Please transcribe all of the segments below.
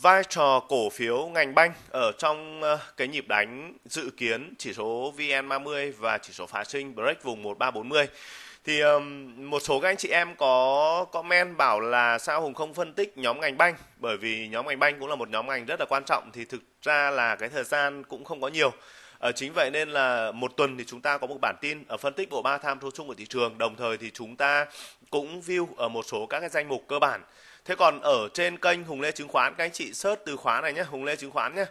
vai trò cổ phiếu ngành banh ở trong ờ, cái nhịp đánh dự kiến chỉ số VN30 và chỉ số phá sinh break vùng 1340 thì một số các anh chị em có comment bảo là sao Hùng không phân tích nhóm ngành banh bởi vì nhóm ngành banh cũng là một nhóm ngành rất là quan trọng thì thực ra là cái thời gian cũng không có nhiều À, chính vậy nên là một tuần thì chúng ta có một bản tin ở ờ, phân tích bộ ba tham số chung của thị trường đồng thời thì chúng ta cũng view ở một số các cái danh mục cơ bản thế còn ở trên kênh hùng lê chứng khoán các anh chị search từ khóa này nhé hùng lê chứng khoán nhé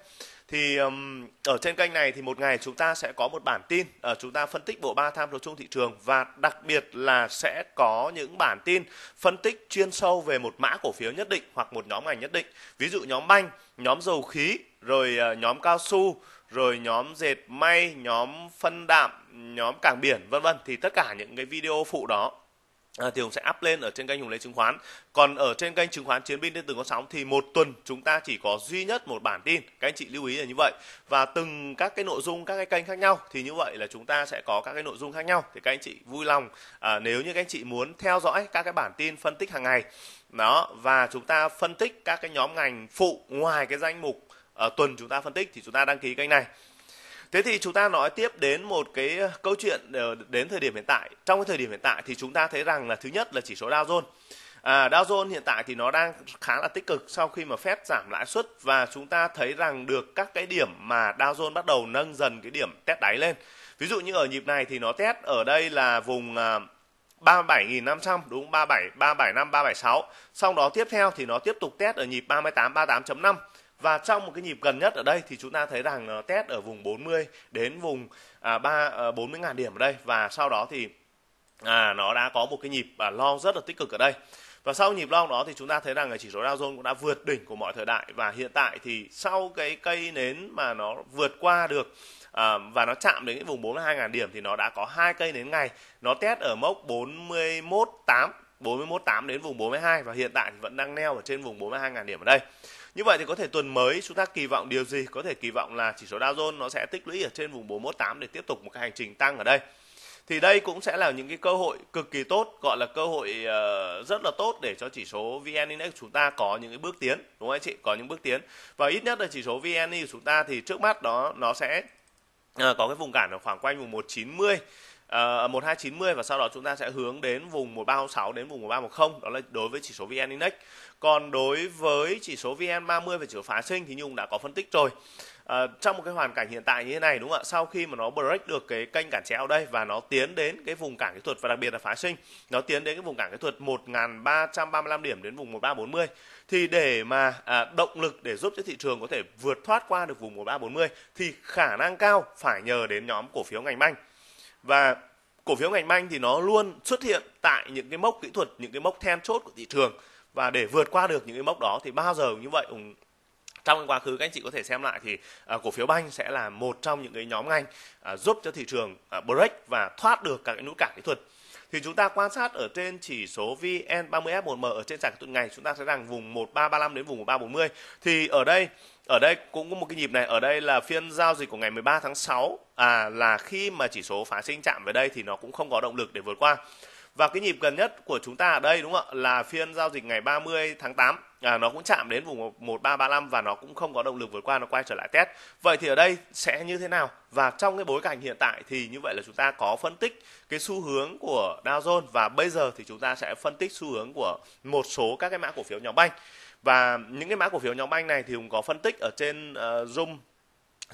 thì um, ở trên kênh này thì một ngày chúng ta sẽ có một bản tin ở ờ, uh, chúng ta phân tích bộ ba tham số chung thị trường và đặc biệt là sẽ có những bản tin phân tích chuyên sâu về một mã cổ phiếu nhất định hoặc một nhóm ngành nhất định ví dụ nhóm banh nhóm dầu khí rồi uh, nhóm cao su rồi nhóm dệt may nhóm phân đạm nhóm cảng biển vân vân thì tất cả những cái video phụ đó À, thì Hùng sẽ up lên ở trên kênh Hùng lấy chứng khoán. Còn ở trên kênh chứng khoán chiến binh trên từng có sóng thì một tuần chúng ta chỉ có duy nhất một bản tin. Các anh chị lưu ý là như vậy. Và từng các cái nội dung các cái kênh khác nhau thì như vậy là chúng ta sẽ có các cái nội dung khác nhau. Thì các anh chị vui lòng à, nếu như các anh chị muốn theo dõi các cái bản tin phân tích hàng ngày. Đó và chúng ta phân tích các cái nhóm ngành phụ ngoài cái danh mục à, tuần chúng ta phân tích thì chúng ta đăng ký kênh này. Thế thì chúng ta nói tiếp đến một cái ờ, câu chuyện ờ, đến thời điểm hiện tại. Trong cái thời điểm hiện tại thì chúng ta thấy rằng là thứ nhất là chỉ số Dow Jones. À, Dow Jones hiện tại thì nó đang khá là tích cực sau khi mà Fed giảm lãi suất và chúng ta thấy rằng được các cái điểm mà Dow Jones bắt đầu nâng dần cái điểm test đáy lên. Ví dụ như ở nhịp này thì nó test ở đây là vùng 37.500 ờ, đúng không? 37 375 376. sau đó tiếp theo thì nó tiếp tục test ở nhịp 38 38.5 và trong một cái nhịp gần nhất ở đây thì chúng ta thấy rằng ờ, test ở vùng 40 đến vùng à, 3 à, 40.000 điểm ở đây và sau đó thì à, nó đã có một cái nhịp à, lo rất là tích cực ở đây. Và sau nhịp long đó thì chúng ta thấy rằng cái chỉ số Dow Jones cũng đã vượt đỉnh của mọi thời đại và hiện tại thì sau cái cây nến mà nó vượt qua được à, và nó chạm đến cái vùng 42.000 điểm thì nó đã có hai cây nến ngày nó test ở mốc 41.8 41.8 đến vùng 42 và hiện tại thì vẫn đang neo ở trên vùng 42.000 điểm ở đây. Như vậy thì có thể tuần mới chúng ta kỳ vọng điều gì? Có thể kỳ vọng là chỉ số Dow Jones nó sẽ tích lũy ở trên vùng 418 để tiếp tục một cái hành trình tăng ở đây. Thì đây cũng sẽ là những cái cơ hội cực kỳ tốt, gọi là cơ hội uh, rất là tốt để cho chỉ số VN Index chúng ta có những cái bước tiến, đúng không anh chị? Có những bước tiến. Và ít nhất là chỉ số VN của chúng ta thì trước mắt đó nó sẽ uh, có cái vùng cản ở khoảng quanh vùng 190 uh, ờ, ờ, 1290 và sau đó chúng ta sẽ hướng đến vùng 1306 đến vùng 1310 đó là đối với chỉ số VN Index. Còn đối với chỉ số VN30 và chỉ số phá sinh thì Nhung đã có phân tích rồi. Uh, trong một cái hoàn cảnh hiện tại như thế này đúng không ạ? Sau khi mà nó break được cái kênh cản chéo đây và nó tiến đến cái vùng cản kỹ thuật và đặc biệt là phá sinh, nó tiến đến cái vùng cản kỹ thuật 1335 điểm đến vùng 1340 thì để mà à, động lực để giúp cho thị trường có thể vượt thoát qua được vùng 1340 thì khả năng cao phải nhờ đến nhóm cổ phiếu ngành banh và cổ phiếu ngành banh thì nó luôn xuất hiện tại những cái mốc kỹ thuật những cái mốc then chốt của thị trường và để vượt qua được những cái mốc đó thì bao giờ cũng như vậy trong quá khứ các anh chị có thể xem lại thì à, cổ phiếu banh sẽ là một trong những cái nhóm ngành à, giúp cho thị trường à, break và thoát được các cái nút cản kỹ thuật thì chúng ta quan sát ở trên chỉ số VN30F1M ở trên sàn tuần ngày chúng ta thấy rằng vùng 1335 đến vùng 1340 thì ở đây ở đây cũng có một cái nhịp này ở đây là phiên giao dịch của ngày 13 tháng 6 à là khi mà chỉ số phá sinh chạm về đây thì nó cũng không có động lực để vượt qua và cái nhịp gần nhất của chúng ta ở đây đúng không ạ là phiên giao dịch ngày 30 tháng 8 à, nó cũng chạm đến vùng 1335 và nó cũng không có động lực vượt qua nó quay trở lại test vậy thì ở đây sẽ như thế nào và trong cái bối cảnh hiện tại thì như vậy là chúng ta có phân tích cái xu hướng của Dow Jones và bây giờ thì chúng ta sẽ phân tích xu hướng của một số các cái mã cổ phiếu nhóm banh và những cái mã cổ phiếu nhóm anh này thì cũng có phân tích ở trên uh, zoom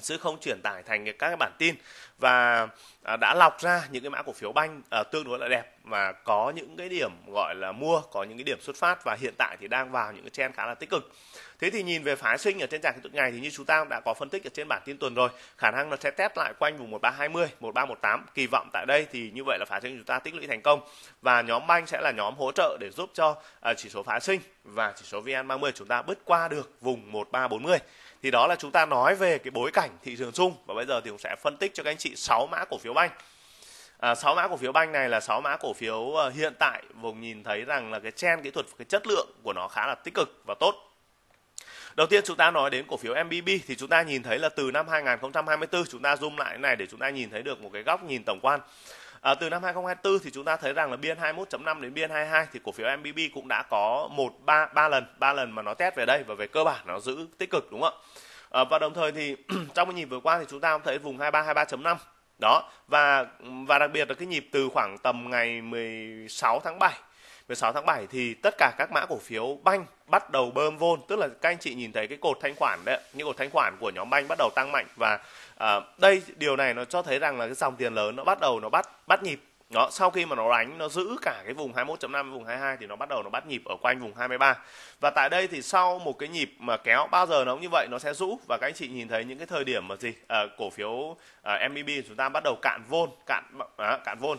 chứ không chuyển tải thành các cái bản tin và à, đã lọc ra những cái mã cổ phiếu banh à, tương đối là đẹp và có những cái điểm gọi là mua có những cái điểm xuất phát và hiện tại thì đang vào những cái trend khá là tích cực thế thì nhìn về phái sinh ở trên trạng tuần ngày thì như chúng ta đã có phân tích ở trên bản tin tuần rồi khả năng nó sẽ test lại quanh vùng 1320 1318 kỳ vọng tại đây thì như vậy là phái sinh chúng ta tích lũy thành công và nhóm banh sẽ là nhóm hỗ trợ để giúp cho à, chỉ số phái sinh và chỉ số VN30 chúng ta bứt qua được vùng 1340 thì đó là chúng ta nói về cái bối cảnh thị trường chung và bây giờ thì cũng sẽ phân tích cho các anh chị 6 mã cổ phiếu banh à, 6 mã cổ phiếu banh này là 6 mã cổ phiếu ờ, hiện tại vùng nhìn thấy rằng là cái chen kỹ thuật cái chất lượng của nó khá là tích cực và tốt Đầu tiên chúng ta nói đến cổ phiếu MBB thì chúng ta nhìn thấy là từ năm 2024 chúng ta zoom lại này để chúng ta nhìn thấy được một cái góc nhìn tổng quan À, từ năm 2024 thì chúng ta thấy rằng là biên 21.5 đến biên 22 thì cổ phiếu MBB cũng đã có một ba ba lần ba lần mà nó test về đây và về cơ bản nó giữ tích cực đúng không ạ? À, và đồng thời thì trong cái nhịp vừa qua thì chúng ta cũng thấy vùng 23 23.5 đó và và đặc biệt là cái nhịp từ khoảng tầm ngày 16 tháng 7 16 tháng 7 thì tất cả các mã cổ phiếu banh bắt đầu bơm vôn tức là các anh chị nhìn thấy cái cột thanh khoản đấy những cột thanh khoản của nhóm banh bắt đầu tăng mạnh và à, đây điều này nó cho thấy rằng là cái dòng tiền lớn nó bắt đầu nó bắt bắt nhịp đó, sau khi mà nó đánh nó giữ cả cái vùng 21.5 vùng 22 thì nó bắt đầu nó bắt nhịp ở quanh vùng 23. Và tại đây thì sau một cái nhịp mà kéo bao giờ nó cũng như vậy nó sẽ rũ và các anh chị nhìn thấy những cái thời điểm mà gì à, cổ phiếu à, MEB chúng ta bắt đầu cạn vôn, cạn à, cạn vôn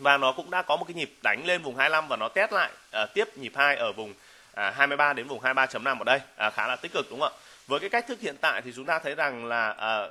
và nó cũng đã có một cái nhịp đánh lên vùng 25 và nó test lại à, tiếp nhịp 2 ở vùng à, 23 đến vùng 23.5 ở đây à, khá là tích cực đúng không ạ? Với cái cách thức hiện tại thì chúng ta thấy rằng là à,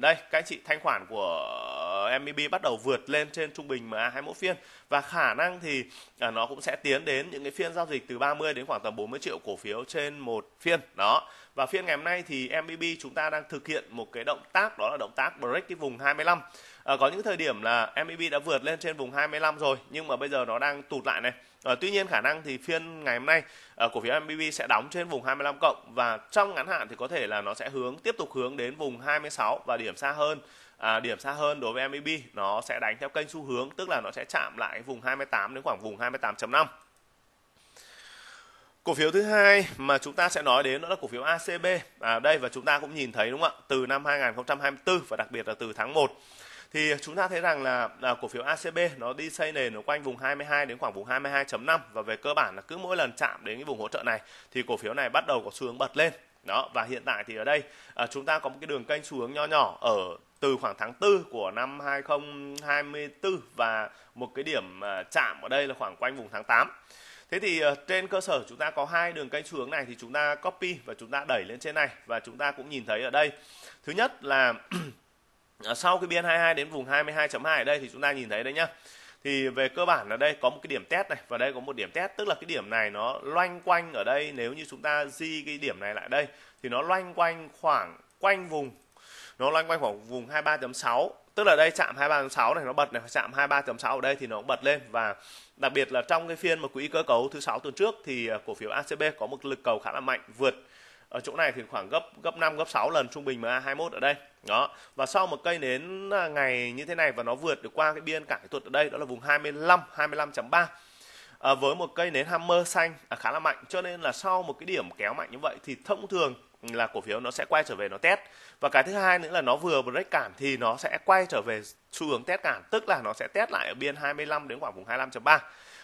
đây các anh chị thanh khoản của MEB bắt đầu vượt lên trên trung bình MA21 phiên và khả năng thì à, nó cũng sẽ tiến đến những cái phiên giao dịch từ 30 đến khoảng tầm 40 triệu cổ phiếu trên một phiên đó và phiên ngày hôm nay thì MEB chúng ta đang thực hiện một cái động tác đó là động tác break cái vùng 25 à, có những thời điểm là MEB đã vượt lên trên vùng 25 rồi nhưng mà bây giờ nó đang tụt lại này À, tuy nhiên khả năng thì phiên ngày hôm nay à, cổ phiếu MBB sẽ đóng trên vùng 25 cộng và trong ngắn hạn thì có thể là nó sẽ hướng tiếp tục hướng đến vùng 26 và điểm xa hơn à, điểm xa hơn đối với MBB nó sẽ đánh theo kênh xu hướng tức là nó sẽ chạm lại vùng 28 đến khoảng vùng 28.5 Cổ phiếu thứ hai mà chúng ta sẽ nói đến đó là cổ phiếu ACB. À đây và chúng ta cũng nhìn thấy đúng không ạ? Từ năm 2024 và đặc biệt là từ tháng 1 thì chúng ta thấy rằng là, là cổ phiếu ACB nó đi xây nền ở quanh vùng 22 đến khoảng vùng 22.5 và về cơ bản là cứ mỗi lần chạm đến cái vùng hỗ trợ này thì cổ phiếu này bắt đầu có xu hướng bật lên đó và hiện tại thì ở đây à, chúng ta có một cái đường kênh xu hướng nho nhỏ ở từ khoảng tháng 4 của năm 2024 và một cái điểm à, chạm ở đây là khoảng quanh vùng tháng 8 Thế thì à, trên cơ sở chúng ta có hai đường kênh xu hướng này thì chúng ta copy và chúng ta đẩy lên trên này và chúng ta cũng nhìn thấy ở đây. Thứ nhất là À, sau cái biên 22 đến vùng 22.2 ở đây thì chúng ta nhìn thấy đấy nhá thì về cơ bản ở đây có một cái điểm test này và đây có một điểm test tức là cái điểm này nó loanh quanh ở đây nếu như chúng ta di cái điểm này lại đây thì nó loanh quanh khoảng quanh vùng nó loanh quanh khoảng vùng 23.6 tức là đây chạm 23.6 này nó bật này chạm 23.6 ở đây thì nó bật lên và đặc biệt là trong cái phiên mà quỹ cơ cấu thứ sáu tuần trước thì à, cổ phiếu ACB có một lực cầu khá là mạnh vượt ở chỗ này thì khoảng gấp gấp 5 gấp 6 lần trung bình MA21 ở đây đó và sau một cây nến à, ngày như thế này và nó vượt được qua cái biên cản kỹ thuật ở đây đó là vùng 25 25.3 à, với một cây nến hammer xanh à, khá là mạnh cho nên là sau một cái điểm kéo mạnh như vậy thì thông thường là cổ phiếu nó sẽ quay trở về nó test và cái thứ hai nữa là nó vừa break cản thì nó sẽ quay trở về xu hướng test cản tức là nó sẽ test lại ở biên 25 đến khoảng vùng 25.3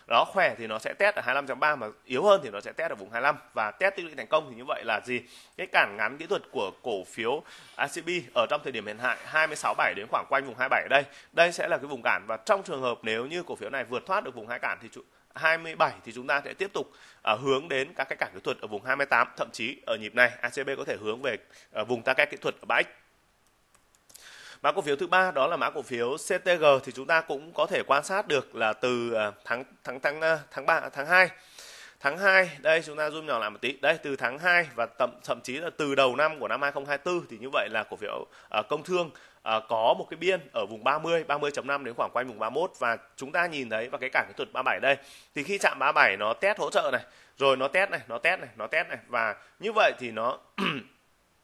đó khỏe thì nó sẽ test ở 25.3 mà yếu hơn thì nó sẽ test ở vùng 25 và test tích lũy thành công thì như vậy là gì cái cản ngắn kỹ thuật của cổ phiếu ACB ở trong thời điểm hiện tại 267 đến khoảng quanh vùng 27 ở đây đây sẽ là cái vùng cản và trong trường hợp nếu như cổ phiếu này vượt thoát được vùng hai cản thì 27 thì chúng ta sẽ tiếp tục uh, hướng đến các cái cản kỹ thuật ở vùng 28 thậm chí ở nhịp này ACB có thể hướng về uh, vùng target kỹ thuật ở bãi Mã cổ phiếu thứ ba đó là mã cổ phiếu CTG thì chúng ta cũng có thể quan sát được là từ à, tháng tháng tháng à, tháng 3 tháng 2 tháng 2 đây chúng ta zoom nhỏ lại một tí đây từ tháng 2 và thậm thậm chí là từ đầu năm của năm 2024 thì như vậy là cổ phiếu à, công thương có một cái biên ở vùng 30 30.5 đến khoảng quanh vùng 31 và chúng ta nhìn thấy và cái cản kỹ thuật 37 đây thì khi chạm 37 nó test hỗ trợ này rồi nó test này nó test này nó test này và như vậy thì nó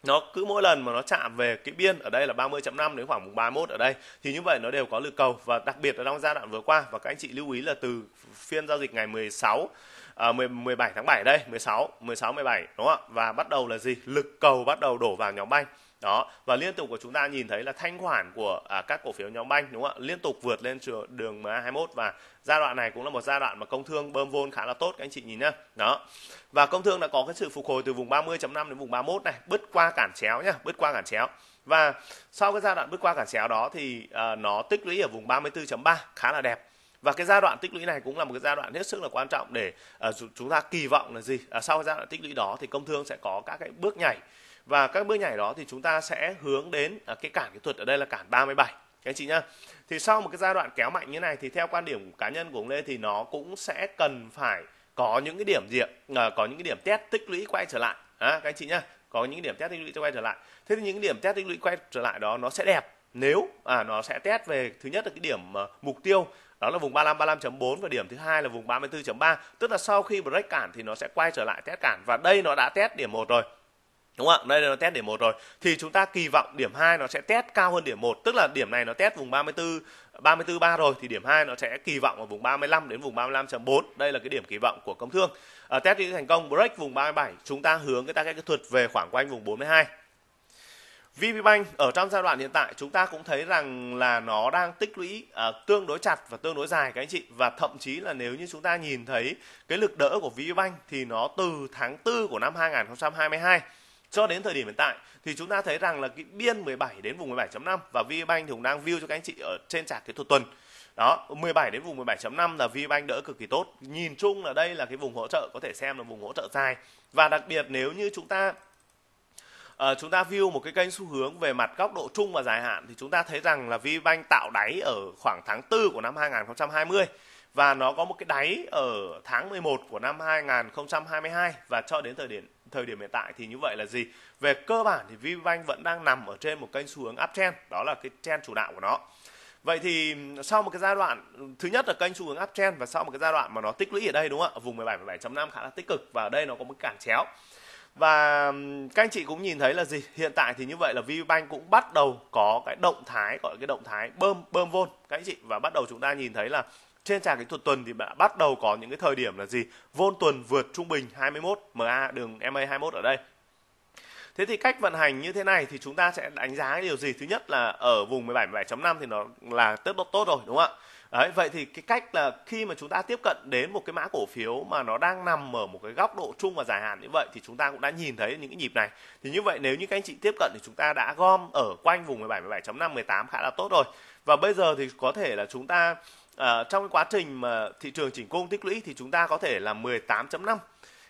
nó cứ mỗi lần mà nó chạm về cái biên ở đây là 30.5 đến khoảng 31 ở đây thì như vậy nó đều có lực cầu và đặc biệt là trong giai đoạn vừa qua và các anh chị lưu ý là từ phiên giao dịch ngày 16 à, 17 tháng 7 đây 16 16 17 đúng không ạ và bắt đầu là gì lực cầu bắt đầu đổ vào nhóm banh đó và liên tục của chúng ta nhìn thấy là thanh khoản của à, các cổ phiếu nhóm banh đúng không ạ liên tục vượt lên đường MA21 và giai đoạn này cũng là một giai đoạn mà công thương bơm vôn khá là tốt các anh chị nhìn nhá đó và công thương đã có cái sự phục hồi từ vùng 30.5 đến vùng 31 này bứt qua cản chéo nhá bứt qua cản chéo và sau cái giai đoạn bứt qua cản chéo đó thì à, nó tích lũy ở vùng 34.3 khá là đẹp và cái giai đoạn tích lũy này cũng là một cái giai đoạn hết sức là quan trọng để uh, chúng ta kỳ vọng là gì uh, sau giai đoạn tích lũy đó thì công thương sẽ có các cái bước nhảy và các bước nhảy đó thì chúng ta sẽ hướng đến à, cái cản kỹ thuật ở đây là cản 37 các anh chị nhá thì sau một cái giai đoạn kéo mạnh như này thì theo quan điểm của cá nhân của ông Lê thì nó cũng sẽ cần phải có những cái điểm diện à, ờ, có những cái điểm test tích lũy quay trở lại à, các anh chị nhá có những điểm test tích lũy quay trở lại thế thì những điểm test tích lũy quay trở lại đó nó sẽ đẹp nếu à nó sẽ test về thứ nhất là cái điểm uh, mục tiêu đó là vùng 35 35.4 và điểm thứ hai là vùng 34.3 tức là sau khi break cản thì nó sẽ quay trở lại test cản và đây nó đã test điểm một rồi Đúng không ạ? Đây là nó test điểm một rồi. Thì chúng ta kỳ vọng điểm 2 nó sẽ test cao hơn điểm 1, tức là điểm này nó test vùng 34 34 3 rồi thì điểm 2 nó sẽ kỳ vọng ở vùng 35 đến vùng 35.4. Đây là cái điểm kỳ vọng của công thương. À, test đi thành công break vùng 37, chúng ta hướng cái target cái thuật về khoảng quanh vùng 42. VPBank ở trong giai đoạn hiện tại chúng ta cũng thấy rằng là nó đang tích lũy uh, tương đối chặt và tương đối dài các anh chị và thậm chí là nếu như chúng ta nhìn thấy cái lực đỡ của VPBank thì nó từ tháng 4 của năm 2022 cho đến thời điểm hiện tại thì chúng ta thấy rằng là cái biên 17 đến vùng 17.5 và VBank thì cũng đang view cho các anh chị ở trên chart kỹ thuật tuần đó 17 đến vùng 17.5 là VBank đỡ cực kỳ tốt nhìn chung là đây là cái vùng hỗ trợ có thể xem là vùng hỗ trợ dài và đặc biệt nếu như chúng ta uh, chúng ta view một cái kênh xu hướng về mặt góc độ trung và dài hạn thì chúng ta thấy rằng là VBank tạo đáy ở khoảng tháng 4 của năm 2020 và nó có một cái đáy ở tháng 11 của năm 2022 và cho đến thời điểm thời điểm hiện tại thì như vậy là gì về cơ bản thì VPBank vẫn đang nằm ở trên một kênh xu hướng uptrend đó là cái trend chủ đạo của nó Vậy thì ừ, sau một cái giai đoạn ừ, thứ nhất là kênh xu hướng uptrend và sau một cái giai đoạn mà nó tích lũy ở đây đúng không ạ? Vùng 17 17.5 khá là tích cực và ở đây nó có một cản chéo. Và ừ, các anh chị cũng nhìn thấy là gì? Hiện tại thì như vậy là VPBank cũng bắt đầu có cái động thái gọi là cái động thái bơm bơm vôn các anh chị và bắt đầu chúng ta nhìn thấy là trên sàn kỹ thuật tuần thì bạn bắt đầu có những cái thời điểm là gì vôn tuần vượt trung bình 21 MA đường MA 21 ở đây Thế thì cách vận hành như thế này thì chúng ta sẽ đánh giá cái điều gì? Thứ nhất là ở vùng 17 17.5 thì nó là tốt tốt rồi đúng không ạ? Đấy, vậy thì cái cách là khi mà chúng ta tiếp cận đến một cái mã cổ phiếu mà nó đang nằm ở một cái góc độ chung và dài hạn như vậy thì chúng ta cũng đã nhìn thấy những cái nhịp này. Thì như vậy nếu như các anh chị tiếp cận thì chúng ta đã gom ở quanh vùng 17 17.5 18 khá là tốt rồi. Và bây giờ thì có thể là chúng ta à, trong cái quá trình mà thị trường chỉnh cung tích lũy thì chúng ta có thể là 18.5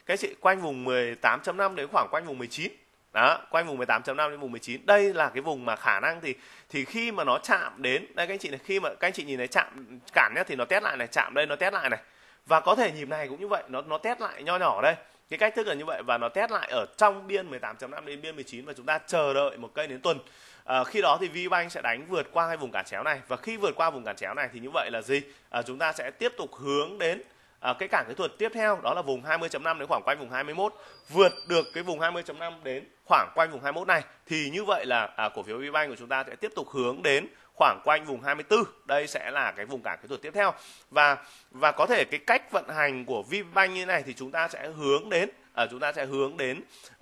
cái chị quanh vùng 18.5 đến khoảng quanh vùng 19 đó quanh vùng 18.5 đến vùng 19 đây là cái vùng mà khả năng thì thì khi mà nó chạm đến đây các anh chị này khi mà các anh chị nhìn thấy chạm cản nhá thì nó test lại này chạm đây nó test lại này và có thể nhịp này cũng như vậy nó nó test lại nho nhỏ đây cái cách thức là như vậy và nó test lại ở trong biên 18.5 đến biên 19 và chúng ta chờ đợi một cây đến tuần à, khi đó thì VBank sẽ đánh vượt qua hai vùng cản chéo này và khi vượt qua vùng cản chéo này thì như vậy là gì à, chúng ta sẽ tiếp tục hướng đến à, cái cảng kỹ thuật tiếp theo đó là vùng 20.5 đến khoảng quanh vùng 21 vượt được cái vùng 20.5 đến khoảng quanh vùng 21 này thì như vậy là à, cổ phiếu VBank của chúng ta sẽ tiếp tục hướng đến khoảng quanh vùng 24 đây sẽ là cái vùng cản kỹ thuật tiếp theo và và có thể cái cách vận hành của VPBank như này thì chúng ta sẽ hướng đến À, chúng ta sẽ hướng đến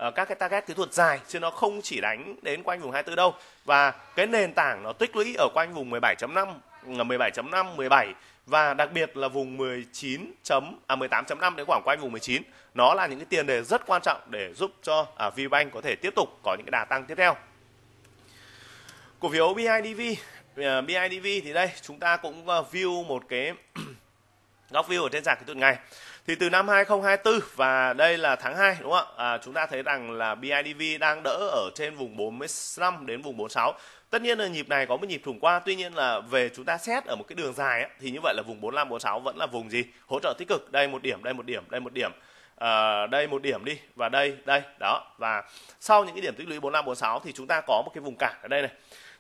uh, các cái target kỹ thuật dài chứ nó không chỉ đánh đến quanh vùng 24 đâu và cái nền tảng nó tích lũy ở quanh vùng 17.5 17.5 17 và đặc biệt là vùng 19 chấm à 18.5 đến khoảng quanh vùng 19 nó là những cái tiền đề rất quan trọng để giúp cho à, VBank có thể tiếp tục có những cái đà tăng tiếp theo cổ phiếu BIDV BIDV thì đây chúng ta cũng ờ, view một cái góc view ở trên giảm kỹ thuật ngày thì từ năm 2024 và đây là tháng 2 đúng không ạ à, chúng ta thấy rằng là BIDV đang đỡ ở trên vùng 45 đến vùng 46 tất nhiên là nhịp này có một nhịp thủng qua tuy nhiên là về chúng ta xét ở một cái đường dài ấy, thì như vậy là vùng 45 46 vẫn là vùng gì hỗ trợ tích cực đây một điểm đây một điểm đây một điểm à, đây một điểm đi và đây đây đó và sau những cái điểm tích lũy 45 46 thì chúng ta có một cái vùng cản ở đây này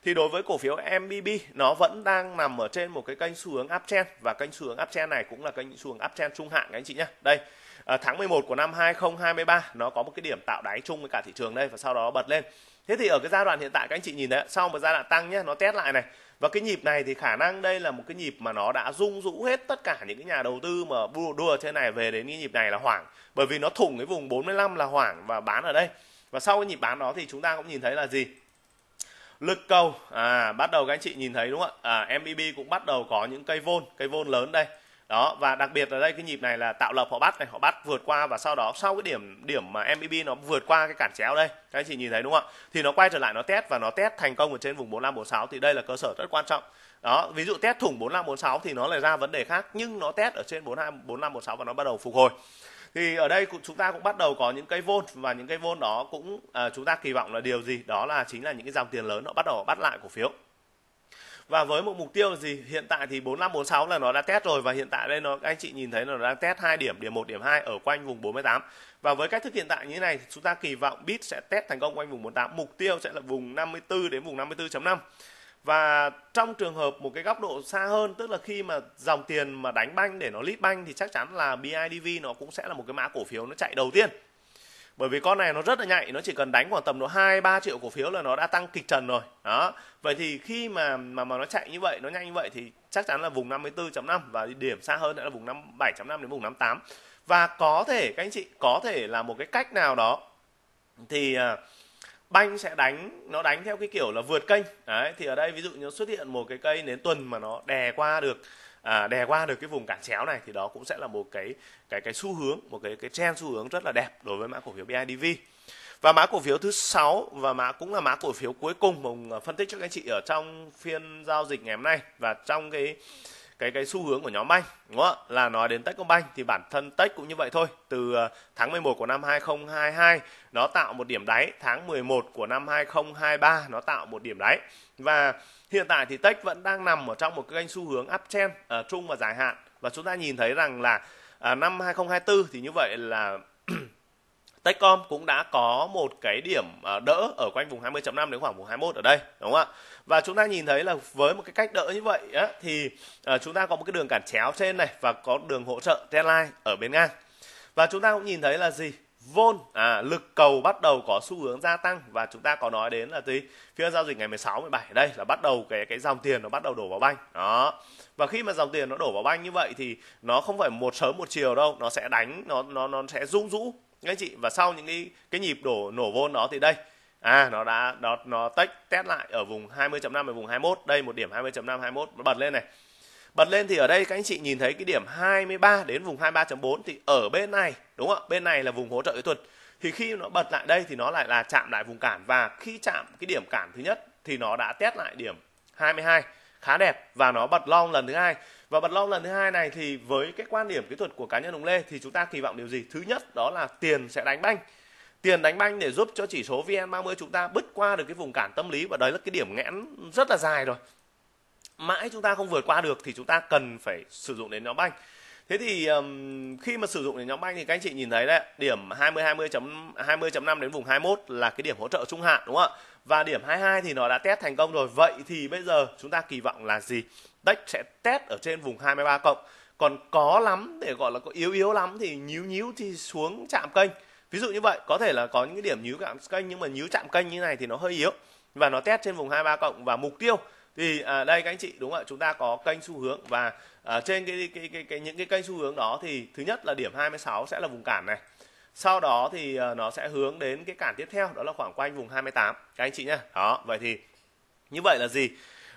thì đối với cổ phiếu MBB nó vẫn đang nằm ở trên một cái kênh xu hướng uptrend và kênh xu hướng uptrend này cũng là kênh xu hướng uptrend trung hạn các anh chị nhé đây à, tháng 11 của năm 2023 nó có một cái điểm tạo đáy chung với cả thị trường đây và sau đó bật lên thế thì ở cái giai đoạn hiện tại các anh chị nhìn đấy sau một giai đoạn tăng nhé nó test lại này và cái nhịp này thì khả năng đây là một cái nhịp mà nó đã rung rũ hết tất cả những cái nhà đầu tư mà đua, đua thế này về đến cái nhịp này là hoảng bởi vì nó thủng cái vùng 45 là hoảng và bán ở đây và sau cái nhịp bán đó thì chúng ta cũng nhìn thấy là gì lực cầu à bắt đầu các anh chị nhìn thấy đúng không ạ à, MBB cũng bắt đầu có những cây vôn cây vôn lớn đây đó và đặc biệt ở đây cái nhịp này là tạo lập họ bắt này họ bắt vượt qua và sau đó sau cái điểm điểm mà MBB nó vượt qua cái cản chéo đây các anh chị nhìn thấy đúng không ạ thì nó quay trở lại nó test và nó test thành công ở trên vùng 45 46 thì đây là cơ sở rất quan trọng đó ví dụ test thủng 45 46 thì nó lại ra vấn đề khác nhưng nó test ở trên 42 45 46 và nó bắt đầu phục hồi thì ở đây chúng ta cũng bắt đầu có những cây vôn và những cây vôn đó cũng à, chúng ta kỳ vọng là điều gì đó là chính là những cái dòng tiền lớn họ bắt đầu bắt lại cổ phiếu và với một mục tiêu gì hiện tại thì 4546 là nó đã test rồi và hiện tại đây nó anh chị nhìn thấy là nó đang test hai điểm điểm 1 điểm 2 ở quanh vùng 48 và với cách thức hiện tại như thế này chúng ta kỳ vọng bit sẽ test thành công quanh vùng 48 mục tiêu sẽ là vùng 54 đến vùng 54.5 và trong trường hợp một cái góc độ xa hơn tức là khi mà dòng tiền mà đánh banh để nó lít banh thì chắc chắn là BIDV nó cũng sẽ là một cái mã cổ phiếu nó chạy đầu tiên bởi vì con này nó rất là nhạy nó chỉ cần đánh khoảng tầm độ hai ba triệu cổ phiếu là nó đã tăng kịch trần rồi đó vậy thì khi mà mà mà nó chạy như vậy nó nhanh như vậy thì chắc chắn là vùng 54.5 và điểm xa hơn là vùng 57.5 đến vùng 58 và có thể các anh chị có thể là một cái cách nào đó thì uh, banh sẽ đánh nó đánh theo cái kiểu là vượt kênh đấy thì ở đây ví dụ như xuất hiện một cái cây nến tuần mà nó đè qua được à, đè qua được cái vùng cản chéo này thì đó cũng sẽ là một cái cái cái xu hướng một cái cái trend xu hướng rất là đẹp đối với mã cổ phiếu BIDV và mã cổ phiếu thứ sáu và mã cũng là mã cổ phiếu cuối cùng mà à, phân tích cho các anh chị ở trong phiên giao dịch ngày hôm nay và trong cái cái cái xu hướng của nhóm banh đúng không ạ là nói đến Techcombank thì bản thân Tech cũng như vậy thôi từ ờ, tháng 11 của năm 2022 nó tạo một điểm đáy tháng 11 của năm 2023 nó tạo một điểm đáy và hiện tại thì Tech vẫn đang nằm ở trong một cái kênh xu hướng uptrend ở ờ, trung và dài hạn và chúng ta nhìn thấy rằng là à, năm 2024 thì như vậy là Techcom cũng đã có một cái điểm đỡ ở quanh vùng 20.5 đến khoảng vùng 21 ở đây đúng không ạ? và chúng ta nhìn thấy là với một cái cách đỡ như vậy á, thì à, chúng ta có một cái đường cản chéo trên này và có đường hỗ trợ trendline ở bên ngang và chúng ta cũng nhìn thấy là gì vôn à, lực cầu bắt đầu có xu hướng gia tăng và chúng ta có nói đến là gì phiên giao dịch ngày 16 17 ở đây là bắt đầu cái cái dòng tiền nó bắt đầu đổ vào banh đó và khi mà dòng tiền nó đổ vào banh như vậy thì nó không phải một sớm một chiều đâu nó sẽ đánh nó nó nó sẽ rung rũ các anh chị và sau những cái cái nhịp đổ nổ vôn đó thì đây à nó đã nó nó tách test lại ở vùng 20.5 và vùng 21 đây một điểm 20.5 21 nó bật lên này bật lên thì ở đây các anh chị nhìn thấy cái điểm 23 đến vùng 23.4 thì ở bên này đúng không ạ bên này là vùng hỗ trợ kỹ thuật thì khi nó bật lại đây thì nó lại là chạm lại vùng cản và khi chạm cái điểm cản thứ nhất thì nó đã test lại điểm 22 khá đẹp và nó bật long lần thứ hai và bật long lần thứ hai này thì với cái quan điểm kỹ thuật của cá nhân ông Lê thì chúng ta kỳ vọng điều gì thứ nhất đó là tiền sẽ đánh banh tiền đánh banh để giúp cho chỉ số VN30 chúng ta bứt qua được cái vùng cản tâm lý và đấy là cái điểm nghẽn rất là dài rồi mãi chúng ta không vượt qua được thì chúng ta cần phải sử dụng đến nhóm banh thế thì um, khi mà sử dụng đến nhóm banh thì các anh chị nhìn thấy đấy điểm 20 20 20 5 đến vùng 21 là cái điểm hỗ trợ trung hạn đúng không ạ và điểm 22 thì nó đã test thành công rồi vậy thì bây giờ chúng ta kỳ vọng là gì Tech sẽ test ở trên vùng 23 cộng còn có lắm để gọi là có yếu yếu lắm thì nhíu nhíu thì xuống chạm kênh ví dụ như vậy có thể là có những cái điểm nhíu chạm kênh nhưng mà nhíu chạm kênh như này thì nó hơi yếu và nó test trên vùng 23 cộng và mục tiêu thì à, đây các anh chị đúng không ạ chúng ta có kênh xu hướng và à, trên cái, cái, cái, cái những cái kênh xu hướng đó thì thứ nhất là điểm 26 sẽ là vùng cản này sau đó thì à, nó sẽ hướng đến cái cản tiếp theo đó là khoảng quanh vùng 28 các anh chị nhá đó vậy thì như vậy là gì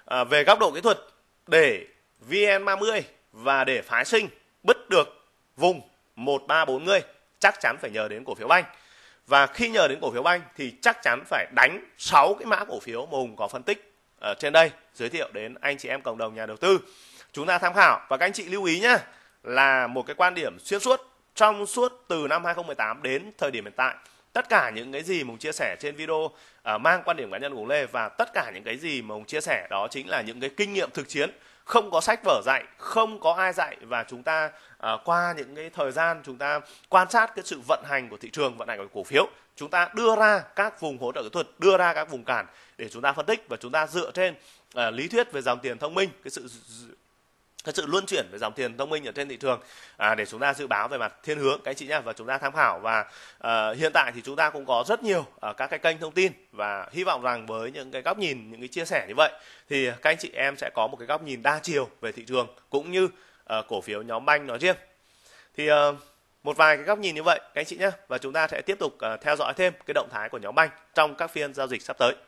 à, về góc độ kỹ thuật để VN30 và để phái sinh bứt được vùng 1340 chắc chắn phải nhờ đến cổ phiếu banh và khi nhờ đến cổ phiếu banh thì chắc chắn phải đánh 6 cái mã cổ phiếu mà Hùng có phân tích ở trên đây giới thiệu đến anh chị em cộng đồng nhà đầu tư chúng ta tham khảo và các anh chị lưu ý nhé là một cái quan điểm xuyên suốt trong suốt từ năm 2018 đến thời điểm hiện tại tất cả những cái gì mà Hùng chia sẻ trên video uh, mang quan điểm cá nhân của Lê và tất cả những cái gì mà Hùng chia sẻ đó chính là những cái kinh nghiệm thực chiến không có sách vở dạy không có ai dạy và chúng ta à, qua những cái thời gian chúng ta quan sát cái sự vận hành của thị trường vận hành của cổ phiếu chúng ta đưa ra các vùng hỗ trợ kỹ thuật đưa ra các vùng cản để chúng ta phân tích và chúng ta dựa trên à, lý thuyết về dòng tiền thông minh cái sự cái sự luân chuyển về dòng tiền thông minh ở trên thị trường à, để chúng ta dự báo về mặt thiên hướng các anh chị nhé và chúng ta tham khảo và à, hiện tại thì chúng ta cũng có rất nhiều à, các cái kênh thông tin và hy vọng rằng với những cái góc nhìn những cái chia sẻ như vậy thì các anh chị em sẽ có một cái góc nhìn đa chiều về thị trường cũng như à, cổ phiếu nhóm banh nói riêng thì à, một vài cái góc nhìn như vậy các anh chị nhé và chúng ta sẽ tiếp tục à, theo dõi thêm cái động thái của nhóm banh trong các phiên giao dịch sắp tới